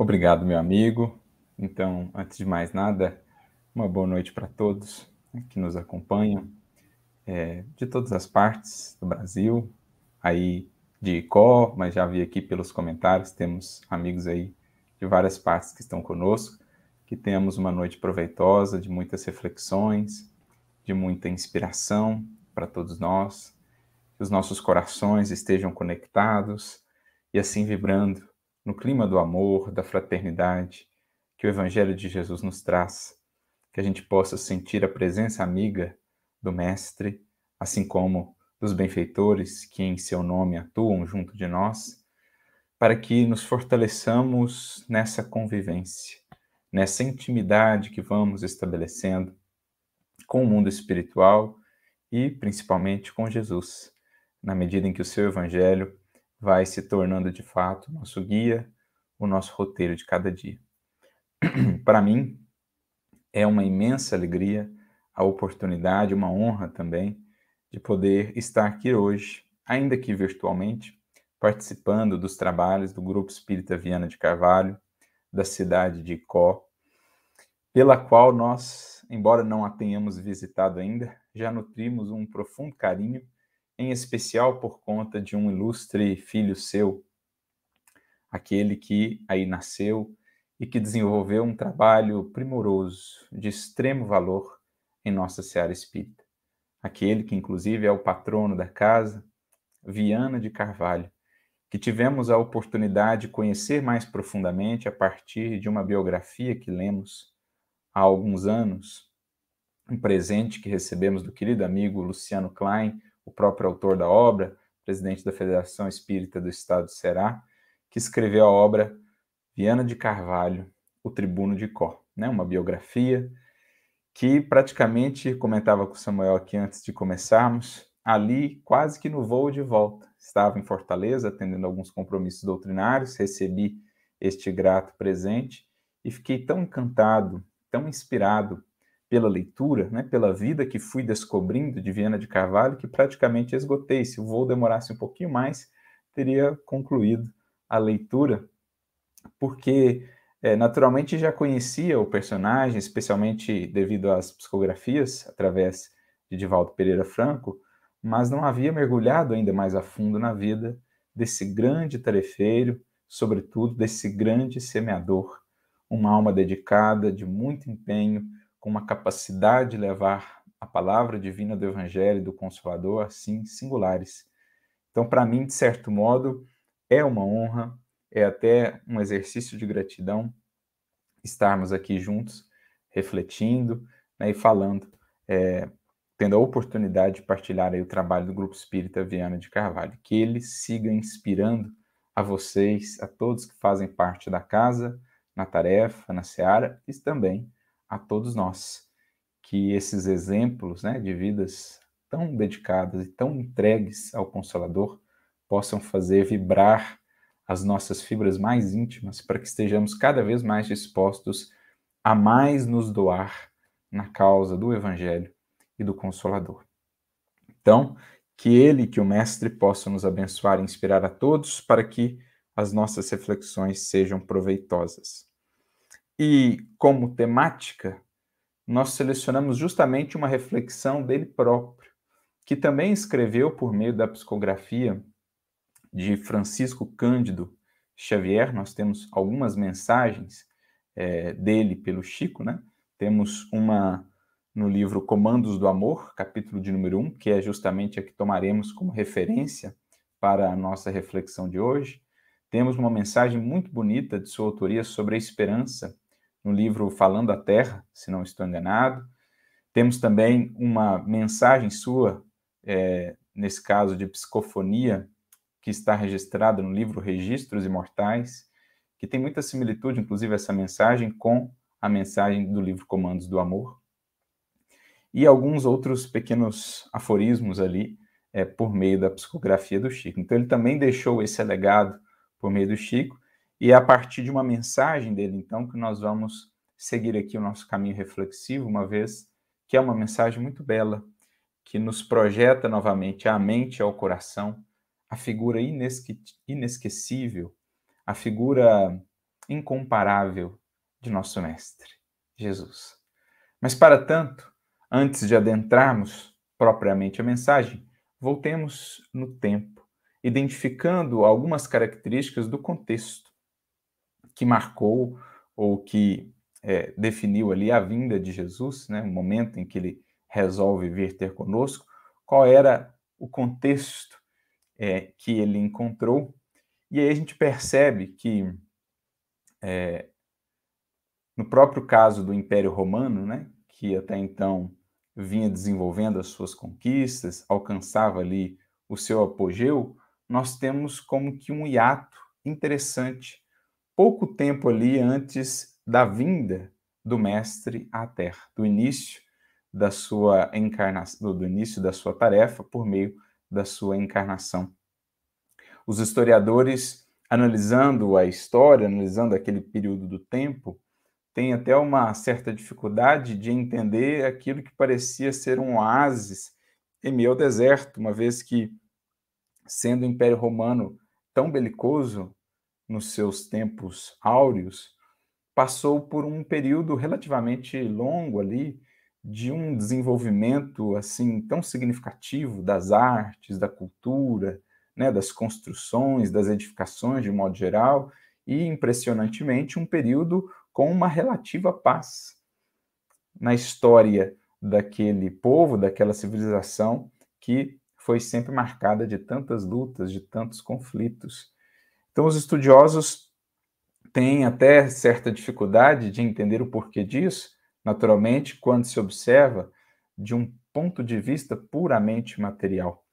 Obrigado, meu amigo. Então, antes de mais nada, uma boa noite para todos né, que nos acompanham, é, de todas as partes do Brasil, aí de Icó, mas já vi aqui pelos comentários, temos amigos aí de várias partes que estão conosco, que tenhamos uma noite proveitosa, de muitas reflexões, de muita inspiração para todos nós, que os nossos corações estejam conectados e assim vibrando no clima do amor, da fraternidade que o Evangelho de Jesus nos traz, que a gente possa sentir a presença amiga do Mestre, assim como dos benfeitores que em seu nome atuam junto de nós, para que nos fortaleçamos nessa convivência, nessa intimidade que vamos estabelecendo com o mundo espiritual e principalmente com Jesus, na medida em que o seu Evangelho vai se tornando de fato nosso guia, o nosso roteiro de cada dia. Para mim, é uma imensa alegria, a oportunidade, uma honra também, de poder estar aqui hoje, ainda que virtualmente, participando dos trabalhos do Grupo Espírita Viana de Carvalho, da cidade de Icó, pela qual nós, embora não a tenhamos visitado ainda, já nutrimos um profundo carinho em especial por conta de um ilustre filho seu, aquele que aí nasceu e que desenvolveu um trabalho primoroso, de extremo valor em nossa seara espírita. Aquele que, inclusive, é o patrono da casa, Viana de Carvalho, que tivemos a oportunidade de conhecer mais profundamente a partir de uma biografia que lemos há alguns anos, um presente que recebemos do querido amigo Luciano Klein, o próprio autor da obra, presidente da Federação Espírita do Estado de Ceará, que escreveu a obra Viana de Carvalho, O Tribuno de Có, né? uma biografia que praticamente, comentava com o Samuel aqui antes de começarmos, ali quase que no voo de volta. Estava em Fortaleza, atendendo alguns compromissos doutrinários, recebi este grato presente e fiquei tão encantado, tão inspirado pela leitura, né, pela vida que fui descobrindo de Viana de Carvalho, que praticamente esgotei. Se o voo demorasse um pouquinho mais, teria concluído a leitura, porque é, naturalmente já conhecia o personagem, especialmente devido às psicografias através de Divaldo Pereira Franco, mas não havia mergulhado ainda mais a fundo na vida desse grande tarefeiro, sobretudo desse grande semeador, uma alma dedicada, de muito empenho com uma capacidade de levar a palavra divina do Evangelho e do Consolador, assim, singulares. Então, para mim, de certo modo, é uma honra, é até um exercício de gratidão estarmos aqui juntos, refletindo né, e falando, é, tendo a oportunidade de partilhar aí o trabalho do Grupo Espírita Viana de Carvalho. Que ele siga inspirando a vocês, a todos que fazem parte da casa, na tarefa, na seara e também a todos nós que esses exemplos né, de vidas tão dedicadas e tão entregues ao Consolador possam fazer vibrar as nossas fibras mais íntimas para que estejamos cada vez mais dispostos a mais nos doar na causa do Evangelho e do Consolador. Então, que ele, que o Mestre, possa nos abençoar e inspirar a todos para que as nossas reflexões sejam proveitosas. E como temática, nós selecionamos justamente uma reflexão dele próprio, que também escreveu por meio da psicografia de Francisco Cândido Xavier. Nós temos algumas mensagens é, dele pelo Chico, né? Temos uma no livro Comandos do Amor, capítulo de número 1, que é justamente a que tomaremos como referência para a nossa reflexão de hoje. Temos uma mensagem muito bonita de sua autoria sobre a esperança, no livro Falando a Terra, se não estou enganado. Temos também uma mensagem sua, é, nesse caso de psicofonia, que está registrada no livro Registros Imortais, que tem muita similitude, inclusive, essa mensagem com a mensagem do livro Comandos do Amor. E alguns outros pequenos aforismos ali é, por meio da psicografia do Chico. Então, ele também deixou esse legado por meio do Chico, e é a partir de uma mensagem dele, então, que nós vamos seguir aqui o nosso caminho reflexivo, uma vez que é uma mensagem muito bela, que nos projeta novamente à mente e ao coração a figura inesque inesquecível, a figura incomparável de nosso Mestre, Jesus. Mas, para tanto, antes de adentrarmos propriamente a mensagem, voltemos no tempo, identificando algumas características do contexto que marcou ou que é, definiu ali a vinda de Jesus, né, o momento em que ele resolve vir ter conosco, qual era o contexto é, que ele encontrou. E aí a gente percebe que, é, no próprio caso do Império Romano, né, que até então vinha desenvolvendo as suas conquistas, alcançava ali o seu apogeu, nós temos como que um hiato interessante pouco tempo ali antes da vinda do mestre à Terra, do início da sua encarnação, do início da sua tarefa por meio da sua encarnação. Os historiadores, analisando a história, analisando aquele período do tempo, têm até uma certa dificuldade de entender aquilo que parecia ser um oásis em meio ao deserto, uma vez que, sendo o Império Romano tão belicoso, nos seus tempos áureos, passou por um período relativamente longo ali de um desenvolvimento assim tão significativo das artes, da cultura, né, das construções, das edificações de modo geral, e impressionantemente um período com uma relativa paz na história daquele povo, daquela civilização que foi sempre marcada de tantas lutas, de tantos conflitos. Então, os estudiosos têm até certa dificuldade de entender o porquê disso, naturalmente, quando se observa de um ponto de vista puramente material.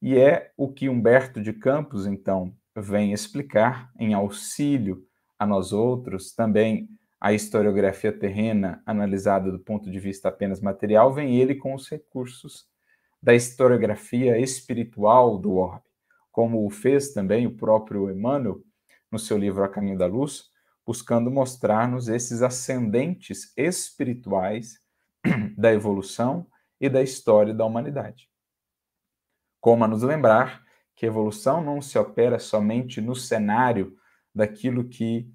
E é o que Humberto de Campos, então, vem explicar em auxílio a nós outros, também a historiografia terrena analisada do ponto de vista apenas material, vem ele com os recursos da historiografia espiritual do orbe como o fez também o próprio Emmanuel no seu livro A Caminho da Luz, buscando mostrar-nos esses ascendentes espirituais da evolução e da história da humanidade. Como a nos lembrar que a evolução não se opera somente no cenário daquilo que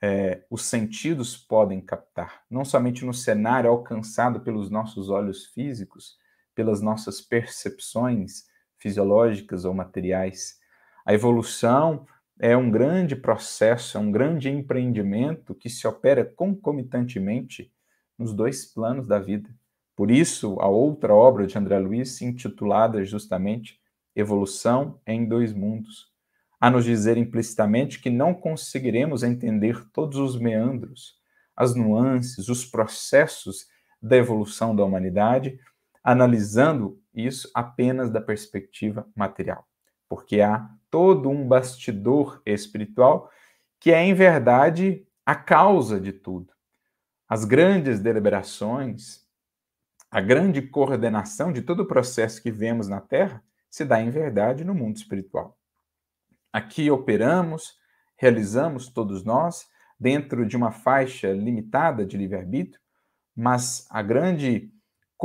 é, os sentidos podem captar, não somente no cenário alcançado pelos nossos olhos físicos, pelas nossas percepções fisiológicas ou materiais. A evolução é um grande processo, é um grande empreendimento que se opera concomitantemente nos dois planos da vida. Por isso, a outra obra de André Luiz, intitulada justamente Evolução em Dois Mundos, a nos dizer implicitamente que não conseguiremos entender todos os meandros, as nuances, os processos da evolução da humanidade, analisando isso apenas da perspectiva material, porque há todo um bastidor espiritual que é, em verdade, a causa de tudo. As grandes deliberações, a grande coordenação de todo o processo que vemos na Terra se dá, em verdade, no mundo espiritual. Aqui operamos, realizamos todos nós, dentro de uma faixa limitada de livre-arbítrio, mas a grande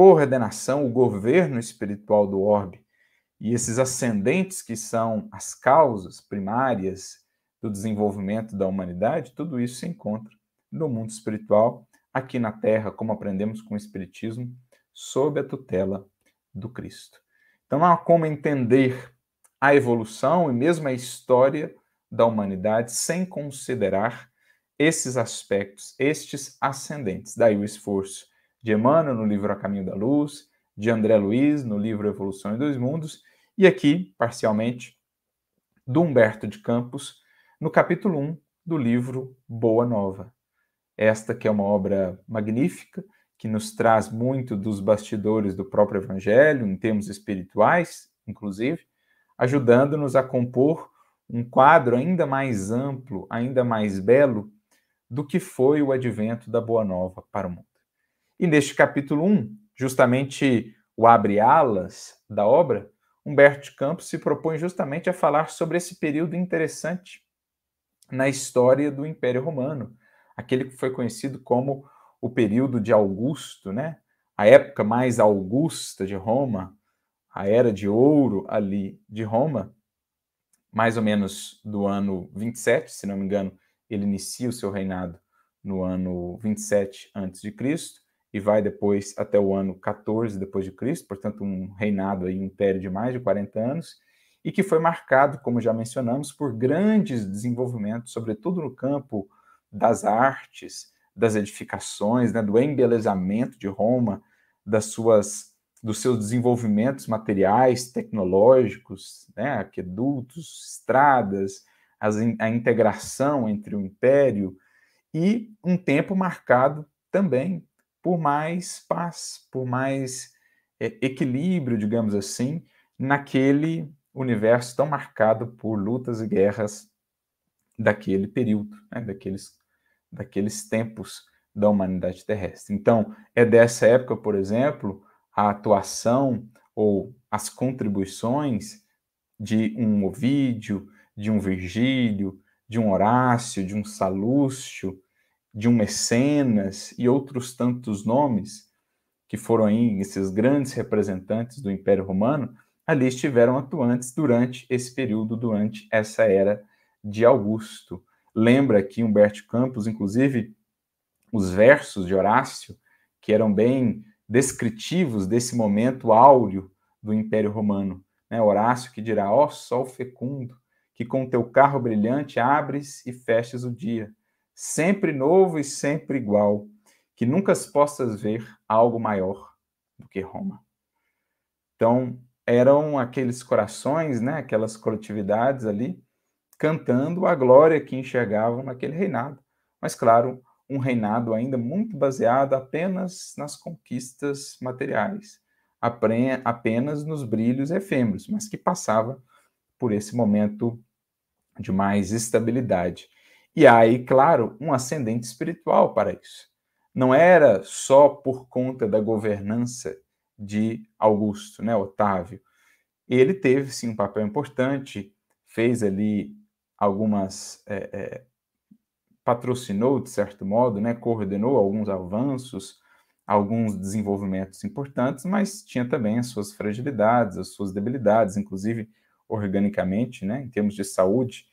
coordenação, o governo espiritual do orbe. E esses ascendentes que são as causas primárias do desenvolvimento da humanidade, tudo isso se encontra no mundo espiritual, aqui na Terra, como aprendemos com o Espiritismo, sob a tutela do Cristo. Então não há como entender a evolução e mesmo a história da humanidade sem considerar esses aspectos, estes ascendentes. Daí o esforço de Emmanuel no livro A Caminho da Luz, de André Luiz no livro Evolução em Dois Mundos, e aqui, parcialmente, do Humberto de Campos, no capítulo 1 do livro Boa Nova. Esta que é uma obra magnífica, que nos traz muito dos bastidores do próprio Evangelho, em termos espirituais, inclusive, ajudando-nos a compor um quadro ainda mais amplo, ainda mais belo, do que foi o advento da Boa Nova para o mundo. E neste capítulo 1, justamente o abre alas da obra, Humberto Campos se propõe justamente a falar sobre esse período interessante na história do Império Romano, aquele que foi conhecido como o período de Augusto, né? A época mais augusta de Roma, a era de ouro ali de Roma, mais ou menos do ano 27, se não me engano, ele inicia o seu reinado no ano 27 a.C e vai depois até o ano 14 depois de Cristo, portanto um reinado aí, um império de mais de 40 anos, e que foi marcado, como já mencionamos, por grandes desenvolvimentos, sobretudo no campo das artes, das edificações, né, do embelezamento de Roma, das suas dos seus desenvolvimentos materiais, tecnológicos, né, aquedutos, estradas, as, a integração entre o império e um tempo marcado também por mais paz, por mais é, equilíbrio, digamos assim, naquele universo tão marcado por lutas e guerras daquele período, né, daqueles, daqueles tempos da humanidade terrestre. Então, é dessa época, por exemplo, a atuação ou as contribuições de um Ovídio, de um Virgílio, de um Horácio, de um Salúcio, de um mecenas e outros tantos nomes que foram aí esses grandes representantes do Império Romano, ali estiveram atuantes durante esse período, durante essa era de Augusto. Lembra que Humberto Campos, inclusive, os versos de Horácio, que eram bem descritivos desse momento áureo do Império Romano. Né? Horácio que dirá: Ó oh, sol fecundo, que com teu carro brilhante abres e fechas o dia, sempre novo e sempre igual, que nunca possas ver algo maior do que Roma. Então, eram aqueles corações, né, aquelas coletividades ali, cantando a glória que enxergavam naquele reinado. Mas, claro, um reinado ainda muito baseado apenas nas conquistas materiais, apenas nos brilhos efêmeros, mas que passava por esse momento de mais estabilidade. E aí, claro, um ascendente espiritual para isso. Não era só por conta da governança de Augusto, né, Otávio. Ele teve sim um papel importante, fez ali algumas é, é, patrocinou de certo modo, né, coordenou alguns avanços, alguns desenvolvimentos importantes, mas tinha também as suas fragilidades, as suas debilidades, inclusive organicamente, né, em termos de saúde,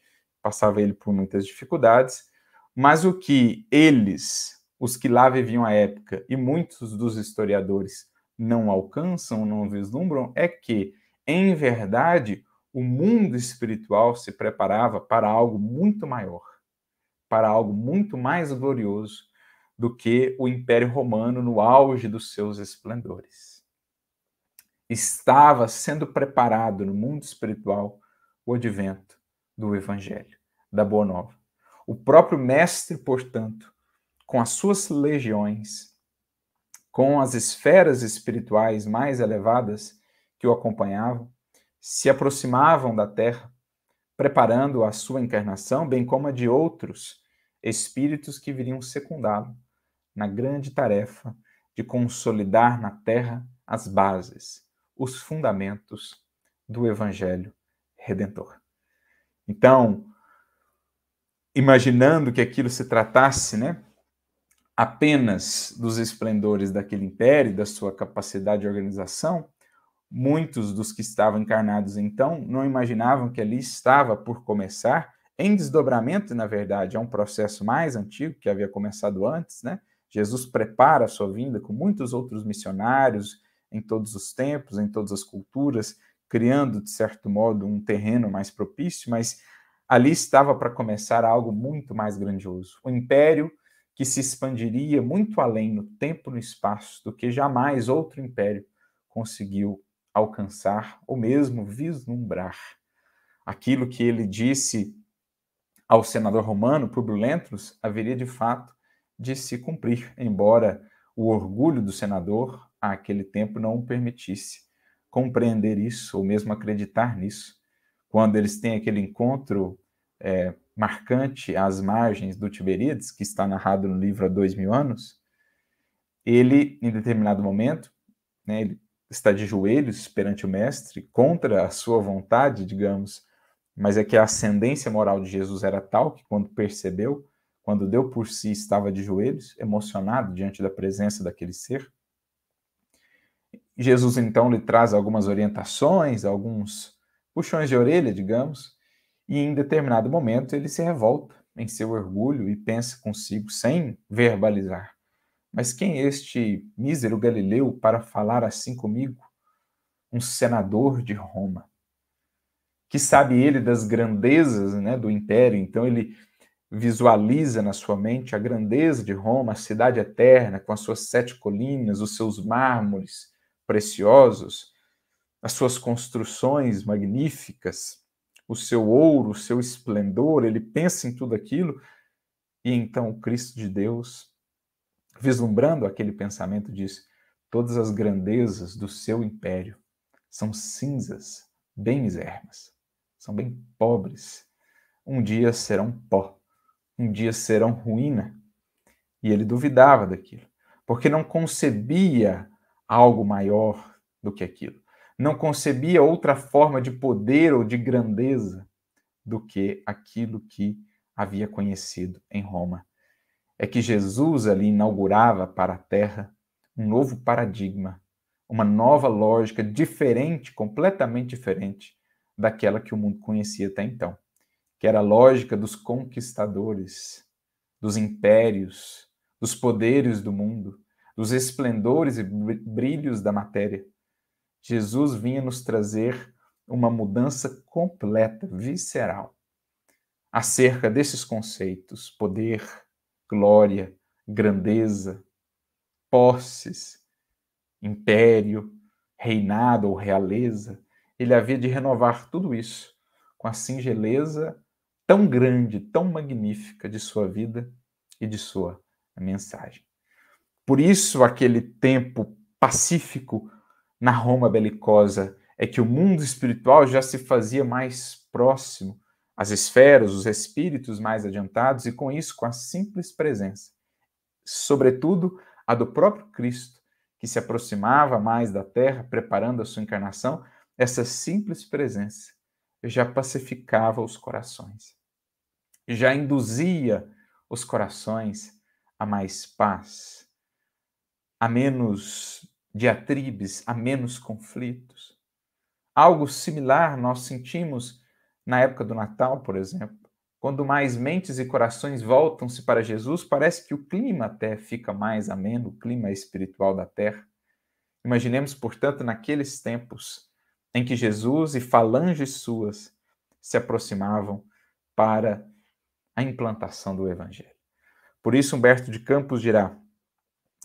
passava ele por muitas dificuldades, mas o que eles, os que lá viviam à época, e muitos dos historiadores não alcançam, não vislumbram, é que, em verdade, o mundo espiritual se preparava para algo muito maior, para algo muito mais glorioso do que o Império Romano no auge dos seus esplendores. Estava sendo preparado no mundo espiritual o advento do Evangelho da Boa Nova. O próprio Mestre, portanto, com as suas legiões, com as esferas espirituais mais elevadas que o acompanhavam, se aproximavam da Terra, preparando a sua encarnação, bem como a de outros espíritos que viriam secundá-lo na grande tarefa de consolidar na Terra as bases, os fundamentos do Evangelho Redentor. Então, imaginando que aquilo se tratasse, né, apenas dos esplendores daquele império, da sua capacidade de organização, muitos dos que estavam encarnados então não imaginavam que ali estava por começar em desdobramento, na verdade, é um processo mais antigo que havia começado antes, né? Jesus prepara a sua vinda com muitos outros missionários em todos os tempos, em todas as culturas, criando de certo modo um terreno mais propício, mas Ali estava para começar algo muito mais grandioso. O império que se expandiria muito além no tempo e no espaço do que jamais outro império conseguiu alcançar ou mesmo vislumbrar. Aquilo que ele disse ao senador romano Publio Lentulus haveria de fato de se cumprir, embora o orgulho do senador àquele tempo não o permitisse compreender isso ou mesmo acreditar nisso quando eles têm aquele encontro é, marcante às margens do Tiberíades, que está narrado no livro há dois mil anos, ele, em determinado momento, né, ele está de joelhos perante o Mestre, contra a sua vontade, digamos, mas é que a ascendência moral de Jesus era tal que, quando percebeu, quando deu por si, estava de joelhos, emocionado diante da presença daquele ser. Jesus então lhe traz algumas orientações, alguns puxões de orelha, digamos, e em determinado momento ele se revolta em seu orgulho e pensa consigo sem verbalizar: Mas quem é este mísero galileu para falar assim comigo? Um senador de Roma. Que sabe ele das grandezas né, do império, então ele visualiza na sua mente a grandeza de Roma, a cidade eterna, com as suas sete colinas, os seus mármores preciosos, as suas construções magníficas, o seu ouro, o seu esplendor, ele pensa em tudo aquilo, e então o Cristo de Deus, vislumbrando aquele pensamento, diz: Todas as grandezas do seu império são cinzas, bem misermas, são bem pobres. Um dia serão pó, um dia serão ruína. E ele duvidava daquilo, porque não concebia algo maior do que aquilo não concebia outra forma de poder ou de grandeza do que aquilo que havia conhecido em Roma. É que Jesus ali inaugurava para a terra um novo paradigma, uma nova lógica diferente, completamente diferente daquela que o mundo conhecia até então, que era a lógica dos conquistadores, dos impérios, dos poderes do mundo, dos esplendores e brilhos da matéria Jesus vinha nos trazer uma mudança completa, visceral, acerca desses conceitos: poder, glória, grandeza, posses, império, reinado ou realeza. Ele havia de renovar tudo isso com a singeleza tão grande, tão magnífica de sua vida e de sua mensagem. Por isso, aquele tempo pacífico na Roma belicosa é que o mundo espiritual já se fazia mais próximo às esferas, os espíritos mais adiantados, e com isso, com a simples presença, sobretudo a do próprio Cristo, que se aproximava mais da terra, preparando a sua encarnação, essa simples presença já pacificava os corações, já induzia os corações a mais paz, a menos diatribes, a menos conflitos. Algo similar nós sentimos na época do Natal, por exemplo. Quando mais mentes e corações voltam-se para Jesus, parece que o clima até fica mais ameno, o clima espiritual da terra. Imaginemos, portanto, naqueles tempos em que Jesus e falanges suas se aproximavam para a implantação do Evangelho. Por isso, Humberto de Campos dirá,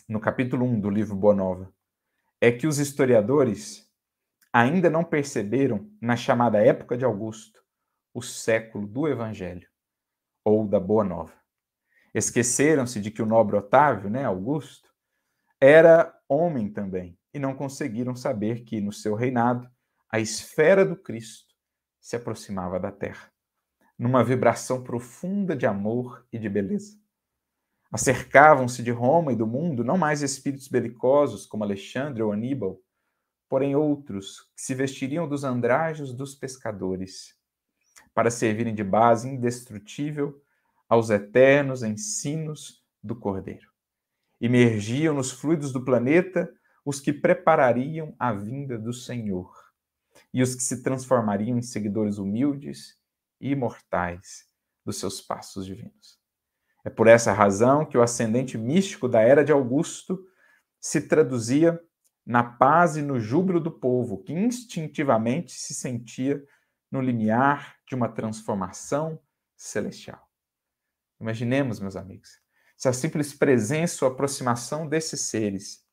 no capítulo 1 do livro Boa Nova, é que os historiadores ainda não perceberam, na chamada época de Augusto, o século do Evangelho ou da Boa Nova. Esqueceram-se de que o nobre Otávio, né, Augusto, era homem também e não conseguiram saber que no seu reinado a esfera do Cristo se aproximava da terra, numa vibração profunda de amor e de beleza. Acercavam-se de Roma e do mundo não mais espíritos belicosos como Alexandre ou Aníbal, porém outros que se vestiriam dos andrajos dos pescadores, para servirem de base indestrutível aos eternos ensinos do Cordeiro. Emergiam nos fluidos do planeta os que preparariam a vinda do Senhor e os que se transformariam em seguidores humildes e imortais dos seus passos divinos. É por essa razão que o ascendente místico da era de Augusto se traduzia na paz e no júbilo do povo, que instintivamente se sentia no limiar de uma transformação celestial. Imaginemos, meus amigos, se a simples presença ou aproximação desses seres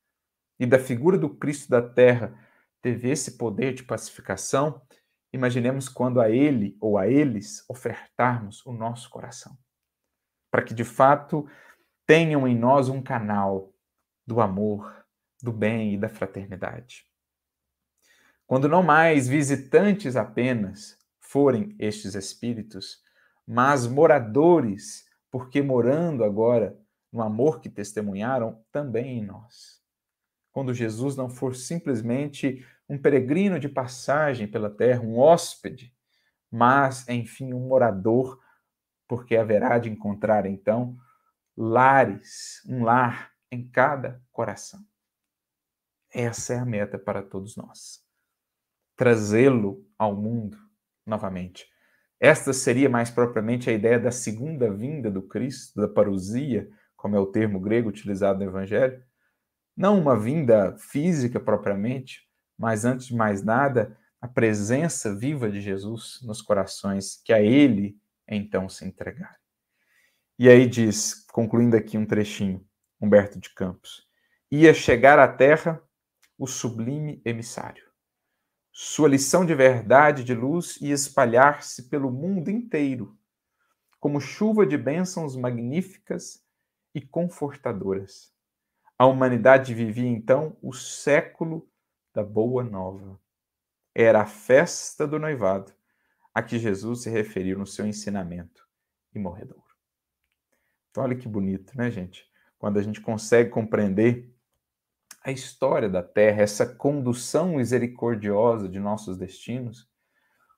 e da figura do Cristo da Terra teve esse poder de pacificação, imaginemos quando a ele ou a eles ofertarmos o nosso coração para que de fato tenham em nós um canal do amor, do bem e da fraternidade. Quando não mais visitantes apenas forem estes espíritos, mas moradores, porque morando agora no amor que testemunharam também em nós. Quando Jesus não for simplesmente um peregrino de passagem pela terra, um hóspede, mas, enfim, um morador porque haverá de encontrar então lares, um lar em cada coração. Essa é a meta para todos nós. Trazê-lo ao mundo novamente. Esta seria mais propriamente a ideia da segunda vinda do Cristo, da parousia, como é o termo grego utilizado no Evangelho. Não uma vinda física propriamente, mas antes de mais nada, a presença viva de Jesus nos corações que a Ele então se entregar. E aí diz, concluindo aqui um trechinho, Humberto de Campos: ia chegar à terra o sublime emissário. Sua lição de verdade de luz ia espalhar-se pelo mundo inteiro, como chuva de bênçãos magníficas e confortadoras. A humanidade vivia então o século da Boa Nova. Era a festa do noivado a que Jesus se referiu no seu ensinamento e morredouro. Então, olha que bonito, né, gente? Quando a gente consegue compreender a história da Terra, essa condução misericordiosa de nossos destinos,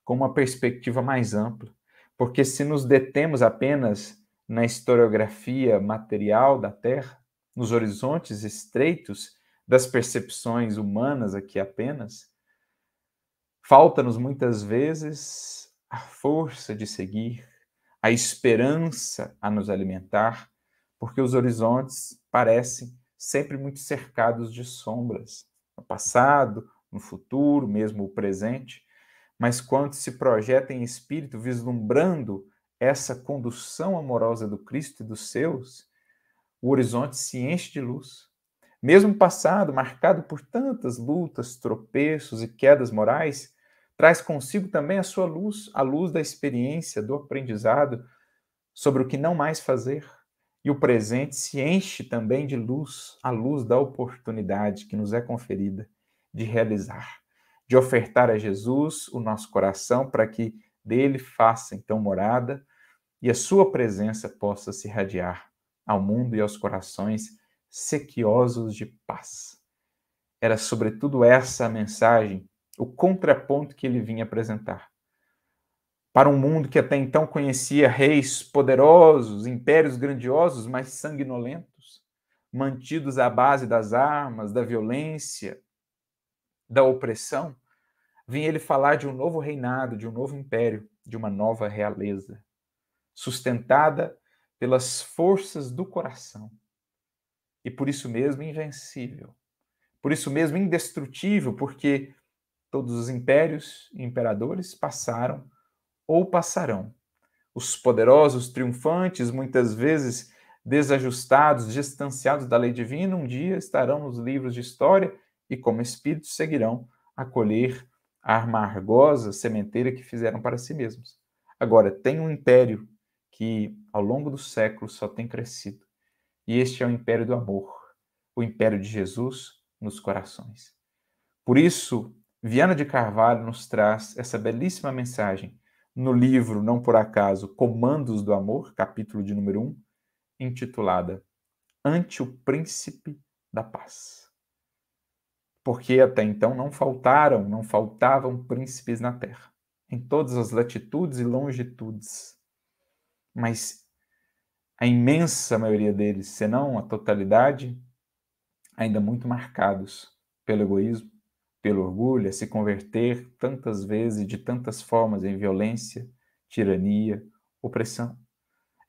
com uma perspectiva mais ampla. Porque se nos detemos apenas na historiografia material da Terra, nos horizontes estreitos das percepções humanas aqui apenas, falta-nos muitas vezes a força de seguir, a esperança a nos alimentar, porque os horizontes parecem sempre muito cercados de sombras, no passado, no futuro, mesmo o presente, mas quando se projeta em espírito, vislumbrando essa condução amorosa do Cristo e dos seus, o horizonte se enche de luz. Mesmo passado, marcado por tantas lutas, tropeços e quedas morais, traz consigo também a sua luz, a luz da experiência, do aprendizado sobre o que não mais fazer. E o presente se enche também de luz, a luz da oportunidade que nos é conferida de realizar, de ofertar a Jesus o nosso coração para que dele faça então morada e a sua presença possa se irradiar ao mundo e aos corações sequiosos de paz. Era sobretudo essa a mensagem o contraponto que ele vinha apresentar. Para um mundo que até então conhecia reis poderosos, impérios grandiosos, mas sanguinolentos, mantidos à base das armas, da violência, da opressão, vinha ele falar de um novo reinado, de um novo império, de uma nova realeza, sustentada pelas forças do coração. E por isso mesmo invencível. Por isso mesmo indestrutível, porque Todos os impérios e imperadores passaram ou passarão. Os poderosos, triunfantes, muitas vezes desajustados, distanciados da lei divina, um dia estarão nos livros de história e, como espíritos, seguirão a colher a amargosa sementeira que fizeram para si mesmos. Agora, tem um império que, ao longo dos séculos, só tem crescido. E este é o império do amor, o império de Jesus nos corações. Por isso, Viana de Carvalho nos traz essa belíssima mensagem no livro, não por acaso, Comandos do Amor, capítulo de número 1, intitulada Ante o Príncipe da Paz. Porque até então não faltaram, não faltavam príncipes na terra, em todas as latitudes e longitudes. Mas a imensa maioria deles, se não a totalidade, ainda muito marcados pelo egoísmo, pelo orgulho a é se converter tantas vezes de tantas formas em violência, tirania, opressão.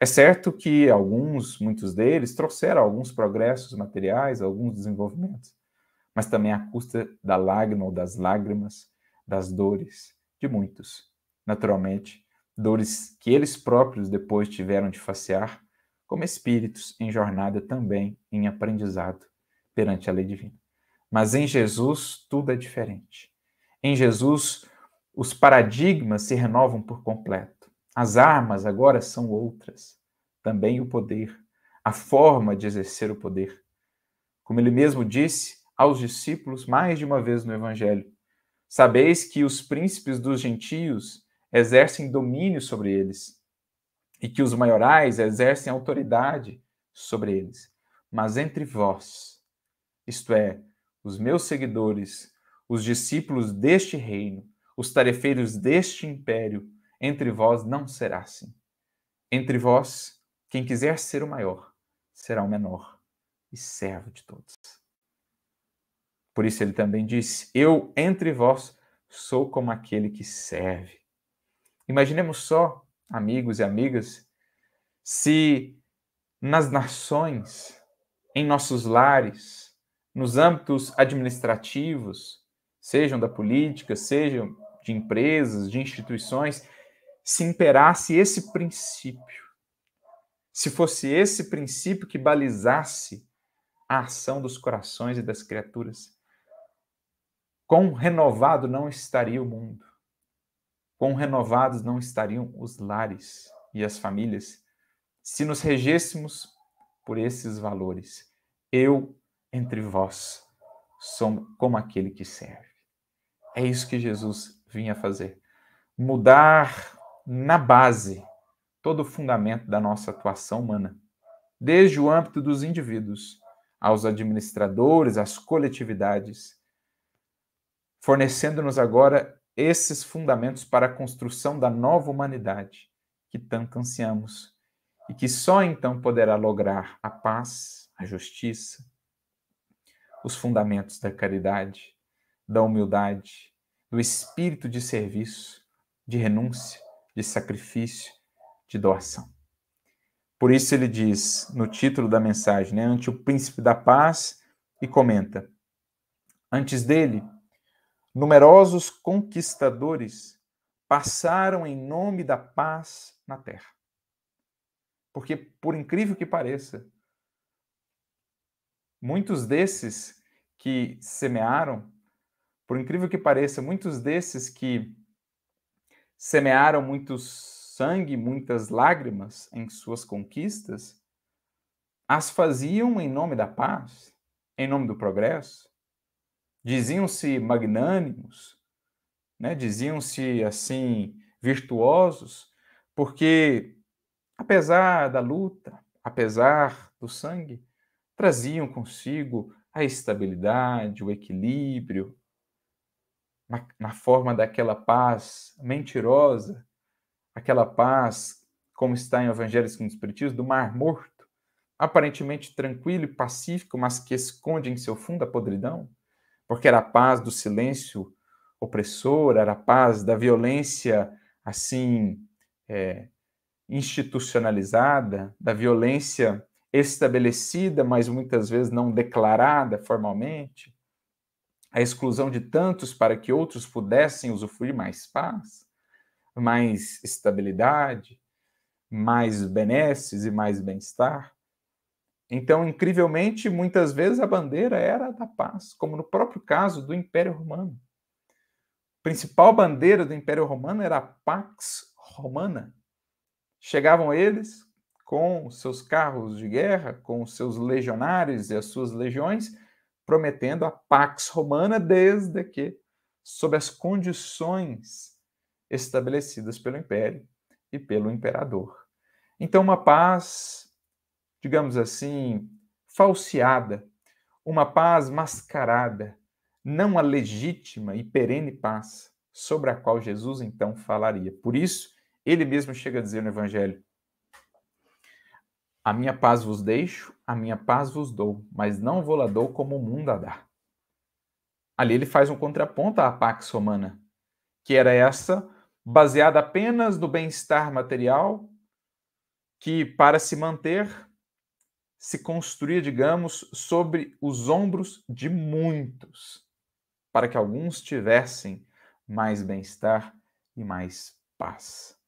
É certo que alguns, muitos deles, trouxeram alguns progressos materiais, alguns desenvolvimentos, mas também à custa da lágrima ou das lágrimas, das dores de muitos. Naturalmente, dores que eles próprios depois tiveram de facear, como espíritos em jornada também em aprendizado perante a lei divina. Mas em Jesus tudo é diferente. Em Jesus os paradigmas se renovam por completo. As armas agora são outras. Também o poder, a forma de exercer o poder. Como ele mesmo disse aos discípulos mais de uma vez no Evangelho: Sabeis que os príncipes dos gentios exercem domínio sobre eles, e que os maiorais exercem autoridade sobre eles. Mas entre vós, isto é, os meus seguidores, os discípulos deste reino, os tarefeiros deste império, entre vós não será assim. Entre vós, quem quiser ser o maior, será o menor e servo de todos. Por isso ele também disse: Eu entre vós sou como aquele que serve. Imaginemos só, amigos e amigas, se nas nações, em nossos lares, nos âmbitos administrativos, sejam da política, sejam de empresas, de instituições, se imperasse esse princípio, se fosse esse princípio que balizasse a ação dos corações e das criaturas, quão renovado não estaria o mundo, quão renovados não estariam os lares e as famílias se nos regêssemos por esses valores. Eu entre vós como aquele que serve. É isso que Jesus vinha fazer. Mudar na base todo o fundamento da nossa atuação humana, desde o âmbito dos indivíduos aos administradores, às coletividades, fornecendo-nos agora esses fundamentos para a construção da nova humanidade que tanto ansiamos e que só então poderá lograr a paz, a justiça, os fundamentos da caridade, da humildade, do espírito de serviço, de renúncia, de sacrifício, de doação. Por isso ele diz no título da mensagem, né, ante o príncipe da paz, e comenta: Antes dele, numerosos conquistadores passaram em nome da paz na terra. Porque, por incrível que pareça, Muitos desses que semearam, por incrível que pareça, muitos desses que semearam muito sangue, muitas lágrimas em suas conquistas, as faziam em nome da paz, em nome do progresso. Diziam-se magnânimos, né? diziam-se assim virtuosos, porque apesar da luta, apesar do sangue, traziam consigo a estabilidade, o equilíbrio, na, na forma daquela paz mentirosa, aquela paz, como está em Evangelho segundo Espiritismo, do Mar Morto, aparentemente tranquilo e pacífico, mas que esconde em seu fundo a podridão, porque era a paz do silêncio opressor, era a paz da violência assim é, institucionalizada, da violência estabelecida, mas muitas vezes não declarada formalmente, a exclusão de tantos para que outros pudessem usufruir mais paz, mais estabilidade, mais benesses e mais bem-estar. Então, incrivelmente, muitas vezes a bandeira era da paz, como no próprio caso do Império Romano. A principal bandeira do Império Romano era a Pax Romana. Chegavam eles, com seus carros de guerra, com seus legionários e as suas legiões, prometendo a Pax Romana, desde que, sob as condições estabelecidas pelo Império e pelo Imperador. Então, uma paz, digamos assim, falseada, uma paz mascarada, não a legítima e perene paz sobre a qual Jesus então falaria. Por isso, ele mesmo chega a dizer no Evangelho: a minha paz vos deixo, a minha paz vos dou, mas não vou lá dou como o mundo a dá. Ali ele faz um contraponto à Pax Romana, que era essa, baseada apenas no bem-estar material, que para se manter se construía, digamos, sobre os ombros de muitos, para que alguns tivessem mais bem-estar e mais paz.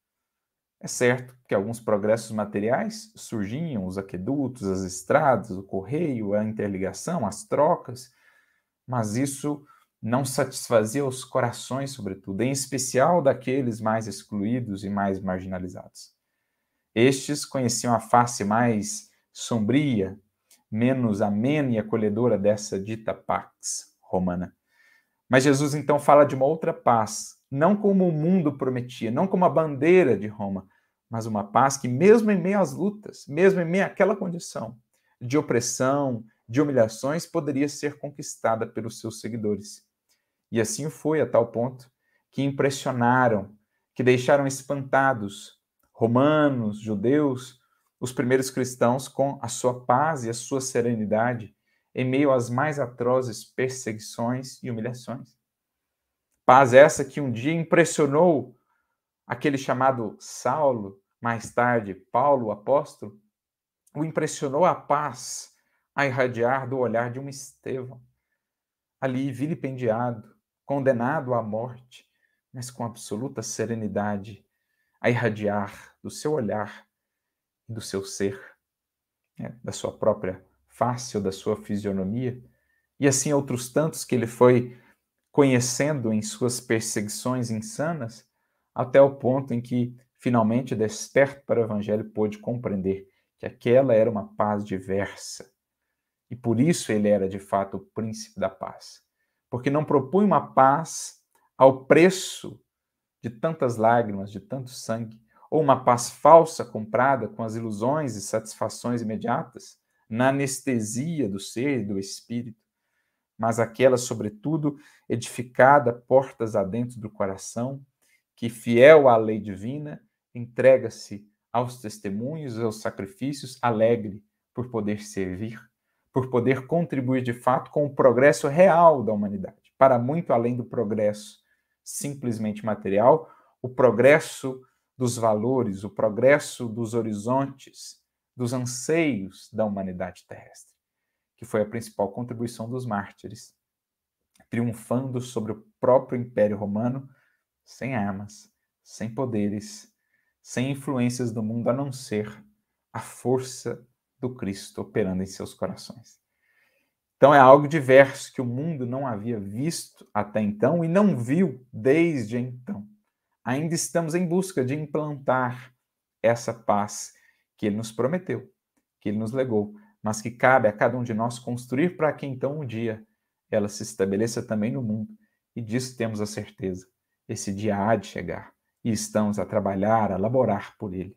É certo que alguns progressos materiais surgiam, os aquedutos, as estradas, o correio, a interligação, as trocas, mas isso não satisfazia os corações, sobretudo, em especial daqueles mais excluídos e mais marginalizados. Estes conheciam a face mais sombria, menos amena e acolhedora dessa dita pax romana. Mas Jesus então fala de uma outra paz, não como o mundo prometia, não como a bandeira de Roma, mas uma paz que, mesmo em meio às lutas, mesmo em meio àquela condição de opressão, de humilhações, poderia ser conquistada pelos seus seguidores. E assim foi, a tal ponto que impressionaram, que deixaram espantados romanos, judeus, os primeiros cristãos com a sua paz e a sua serenidade em meio às mais atrozes perseguições e humilhações. Paz essa que um dia impressionou aquele chamado Saulo, mais tarde Paulo, o apóstolo, o impressionou a paz a irradiar do olhar de um Estevão, ali vilipendiado, condenado à morte, mas com absoluta serenidade a irradiar do seu olhar do seu ser, né, da sua própria face ou da sua fisionomia, e assim outros tantos que ele foi conhecendo em suas perseguições insanas, até o ponto em que, finalmente, desperto para o Evangelho, pôde compreender que aquela era uma paz diversa. E por isso ele era, de fato, o príncipe da paz. Porque não propunha uma paz ao preço de tantas lágrimas, de tanto sangue, ou uma paz falsa comprada com as ilusões e satisfações imediatas, na anestesia do ser e do espírito, mas aquela, sobretudo, edificada portas adentro do coração, que, fiel à lei divina, entrega-se aos testemunhos, aos sacrifícios, alegre por poder servir, por poder contribuir de fato com o progresso real da humanidade, para muito além do progresso simplesmente material, o progresso dos valores, o progresso dos horizontes, dos anseios da humanidade terrestre, que foi a principal contribuição dos mártires, triunfando sobre o próprio Império Romano sem armas, sem poderes, sem influências do mundo a não ser a força do Cristo operando em seus corações. Então é algo diverso que o mundo não havia visto até então e não viu desde então. Ainda estamos em busca de implantar essa paz que ele nos prometeu, que ele nos legou, mas que cabe a cada um de nós construir para que então um dia ela se estabeleça também no mundo. E disso temos a certeza esse dia há de chegar e estamos a trabalhar, a laborar por ele.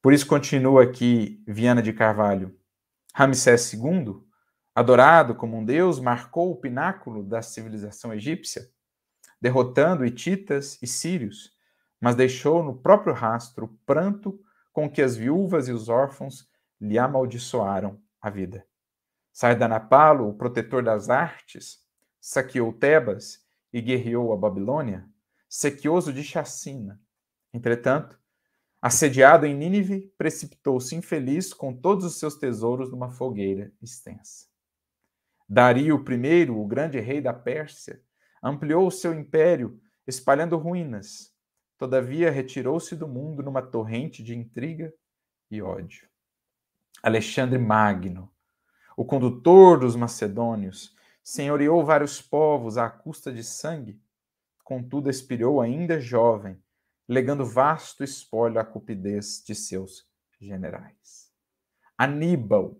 Por isso continua aqui Viana de Carvalho. Ramsés II, adorado como um deus, marcou o pináculo da civilização egípcia, derrotando hititas e sírios, mas deixou no próprio rastro o pranto com que as viúvas e os órfãos lhe amaldiçoaram a vida. Sardanapalo, o protetor das artes, saqueou Tebas e guerreou a Babilônia, sequioso de chacina. Entretanto, assediado em Nínive, precipitou-se infeliz com todos os seus tesouros numa fogueira extensa. Dario I, o grande rei da Pérsia, ampliou o seu império, espalhando ruínas. Todavia, retirou-se do mundo numa torrente de intriga e ódio. Alexandre Magno, o condutor dos macedônios, Senhoreou vários povos à custa de sangue, contudo expirou ainda jovem, legando vasto espólio à cupidez de seus generais. Aníbal,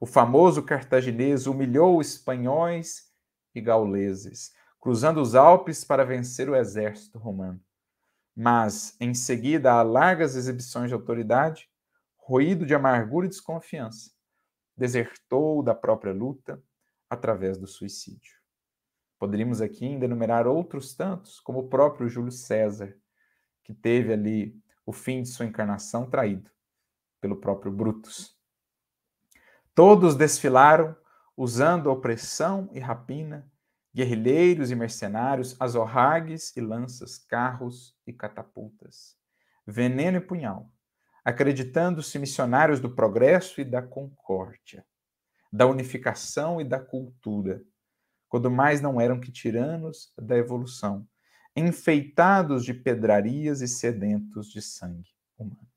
o famoso cartaginês, humilhou espanhóis e gauleses, cruzando os Alpes para vencer o exército romano. Mas, em seguida a largas exibições de autoridade, roído de amargura e desconfiança, desertou da própria luta através do suicídio. Poderíamos aqui ainda enumerar outros tantos, como o próprio Júlio César, que teve ali o fim de sua encarnação traído pelo próprio Brutus. Todos desfilaram usando opressão e rapina, guerrilheiros e mercenários, azorragues e lanças, carros e catapultas, veneno e punhal, acreditando-se missionários do progresso e da concórdia da unificação e da cultura, quando mais não eram que tiranos da evolução, enfeitados de pedrarias e sedentos de sangue humano.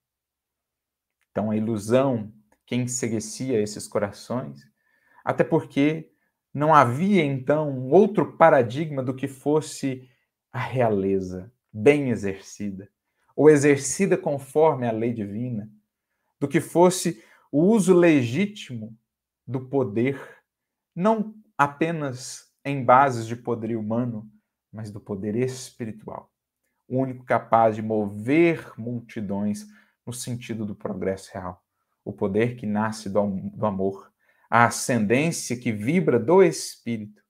Então a ilusão que enseguecia esses corações, até porque não havia então outro paradigma do que fosse a realeza bem exercida, ou exercida conforme a lei divina, do que fosse o uso legítimo do poder, não apenas em bases de poder humano, mas do poder espiritual, o único capaz de mover multidões no sentido do progresso real, o poder que nasce do, do amor, a ascendência que vibra do espírito,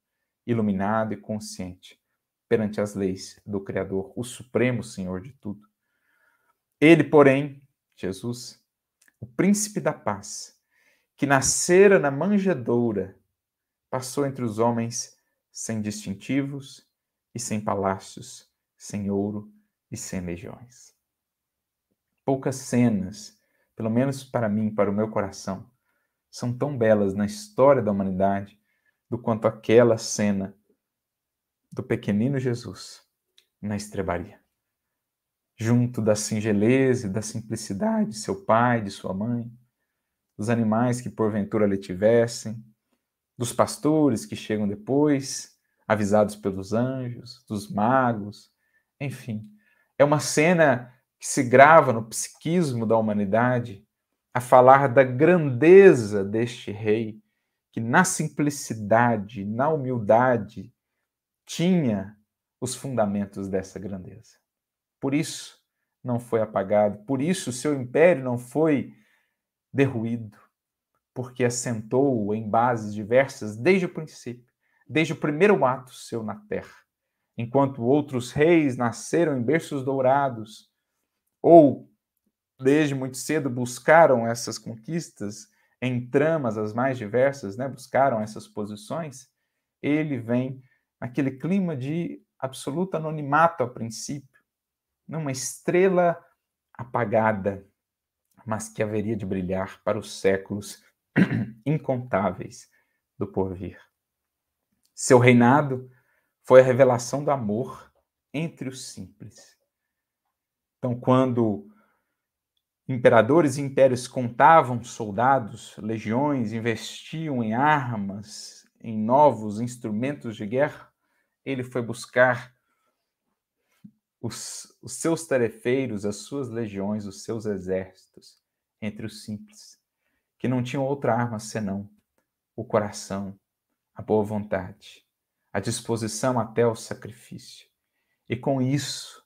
iluminado e consciente perante as leis do Criador, o Supremo Senhor de tudo. Ele, porém, Jesus, o príncipe da paz, que nascera na manjedoura, passou entre os homens sem distintivos e sem palácios, sem ouro e sem legiões. Poucas cenas, pelo menos para mim, para o meu coração, são tão belas na história da humanidade do quanto aquela cena do pequenino Jesus na estrebaria. Junto da singeleza e da simplicidade de seu pai, de sua mãe, dos animais que porventura lhe tivessem, dos pastores que chegam depois, avisados pelos anjos, dos magos, enfim. É uma cena que se grava no psiquismo da humanidade a falar da grandeza deste rei que na simplicidade, na humildade, tinha os fundamentos dessa grandeza. Por isso não foi apagado, por isso seu império não foi derruído, porque assentou em bases diversas desde o princípio, desde o primeiro ato seu na terra. Enquanto outros reis nasceram em berços dourados, ou desde muito cedo buscaram essas conquistas em tramas as mais diversas, né? buscaram essas posições, ele vem naquele clima de absoluto anonimato a princípio, numa estrela apagada, mas que haveria de brilhar para os séculos incontáveis do porvir. Seu reinado foi a revelação do amor entre os simples. Então, quando imperadores e impérios contavam soldados, legiões, investiam em armas, em novos instrumentos de guerra, ele foi buscar os, os seus tarefeiros, as suas legiões, os seus exércitos, entre os simples, que não tinham outra arma senão o coração, a boa vontade, a disposição até o sacrifício. E com isso,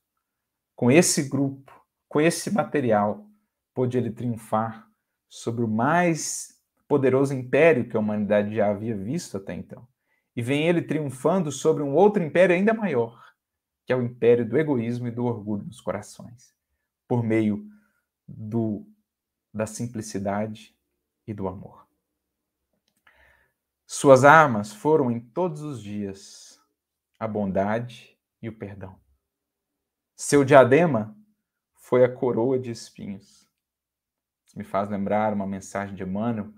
com esse grupo, com esse material, pôde ele triunfar sobre o mais poderoso império que a humanidade já havia visto até então. E vem ele triunfando sobre um outro império ainda maior, que é o império do egoísmo e do orgulho nos corações, por meio do da simplicidade e do amor. Suas armas foram em todos os dias a bondade e o perdão. Seu diadema foi a coroa de espinhos. Isso me faz lembrar uma mensagem de Emmanuel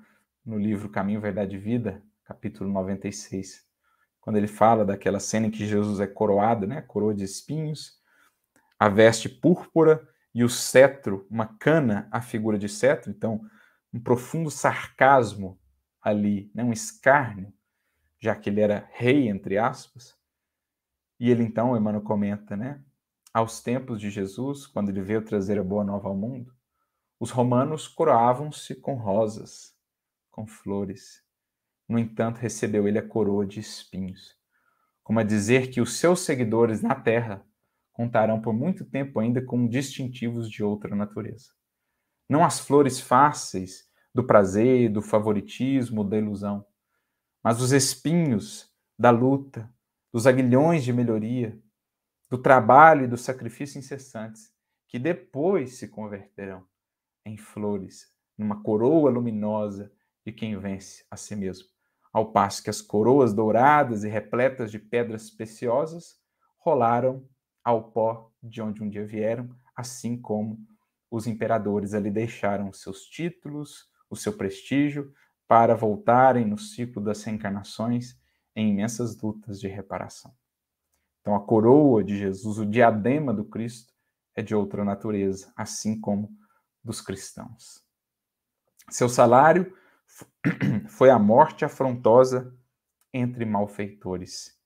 no livro Caminho, Verdade e Vida, capítulo 96, quando ele fala daquela cena em que Jesus é coroado, né, coroa de espinhos, a veste púrpura e o cetro, uma cana, a figura de cetro, então um profundo sarcasmo ali, né, um escárnio, já que ele era rei, entre aspas. E ele então, Emmanuel comenta, né, aos tempos de Jesus, quando ele veio trazer a boa nova ao mundo, os romanos coroavam-se com rosas, com flores no entanto, recebeu ele a coroa de espinhos. Como a dizer que os seus seguidores na terra contarão por muito tempo ainda com distintivos de outra natureza. Não as flores fáceis do prazer, do favoritismo, da ilusão, mas os espinhos da luta, dos aguilhões de melhoria, do trabalho e do sacrifício incessantes, que depois se converterão em flores, numa coroa luminosa de quem vence a si mesmo ao passo que as coroas douradas e repletas de pedras preciosas rolaram ao pó de onde um dia vieram, assim como os imperadores ali deixaram seus títulos, o seu prestígio, para voltarem no ciclo das reencarnações em imensas lutas de reparação. Então, a coroa de Jesus, o diadema do Cristo, é de outra natureza, assim como dos cristãos. Seu salário foi a morte afrontosa entre malfeitores.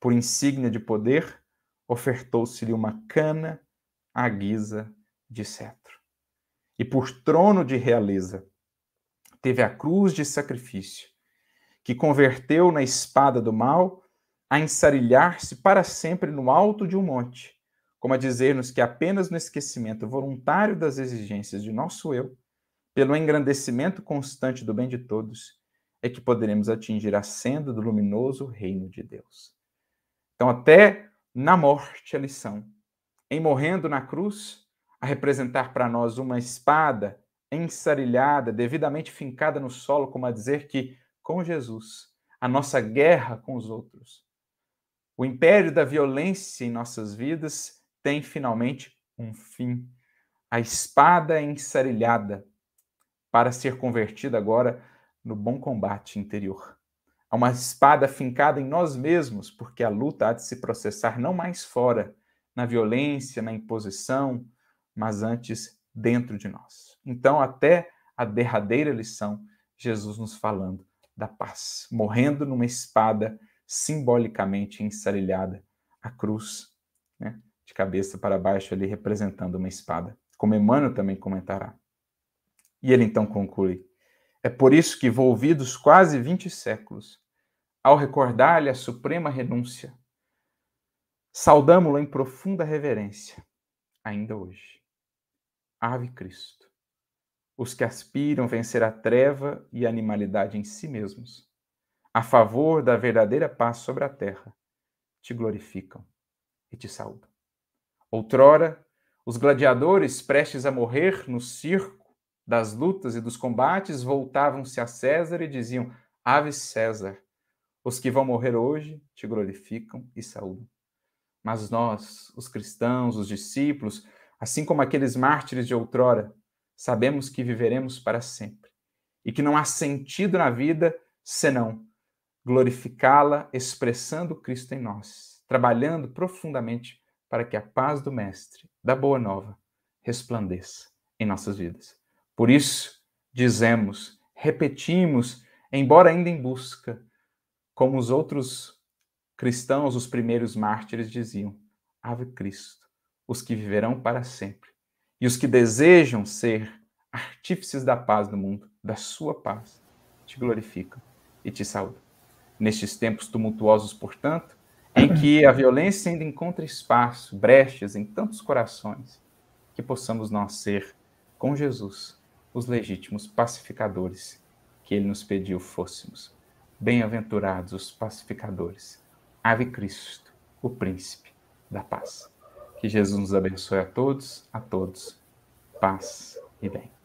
Por insígnia de poder, ofertou-se-lhe uma cana à guisa de cetro. E por trono de realeza, teve a cruz de sacrifício, que converteu na espada do mal a ensarilhar-se para sempre no alto de um monte, como a dizer-nos que apenas no esquecimento voluntário das exigências de nosso eu pelo engrandecimento constante do bem de todos, é que poderemos atingir a senda do luminoso reino de Deus. Então, até na morte, a lição. Em morrendo na cruz, a representar para nós uma espada ensarilhada, devidamente fincada no solo, como a dizer que, com Jesus, a nossa guerra com os outros, o império da violência em nossas vidas tem finalmente um fim. A espada ensarilhada para ser convertida agora no bom combate interior. Há uma espada fincada em nós mesmos, porque a luta há de se processar não mais fora, na violência, na imposição, mas antes dentro de nós. Então, até a derradeira lição, Jesus nos falando da paz, morrendo numa espada simbolicamente ensarilhada, a cruz, né, de cabeça para baixo ali representando uma espada, como Emmanuel também comentará. E ele então conclui: É por isso que, volvidos quase 20 séculos, ao recordar-lhe a suprema renúncia, saudámo-lo em profunda reverência, ainda hoje. Ave Cristo, os que aspiram vencer a treva e a animalidade em si mesmos, a favor da verdadeira paz sobre a terra, te glorificam e te saudam. Outrora, os gladiadores prestes a morrer no circo das lutas e dos combates voltavam-se a César e diziam: Ave César, os que vão morrer hoje te glorificam e saúdam. Mas nós, os cristãos, os discípulos, assim como aqueles mártires de outrora, sabemos que viveremos para sempre e que não há sentido na vida senão glorificá-la expressando Cristo em nós, trabalhando profundamente para que a paz do Mestre, da Boa Nova, resplandeça em nossas vidas. Por isso, dizemos, repetimos, embora ainda em busca, como os outros cristãos, os primeiros mártires, diziam: Ave Cristo, os que viverão para sempre e os que desejam ser artífices da paz do mundo, da sua paz, te glorificam e te saúdam. Nestes tempos tumultuosos, portanto, em que a violência ainda encontra espaço, brechas em tantos corações, que possamos nós ser, com Jesus, os legítimos pacificadores que ele nos pediu fôssemos. Bem-aventurados os pacificadores. Ave Cristo, o príncipe da paz. Que Jesus nos abençoe a todos, a todos. Paz e bem.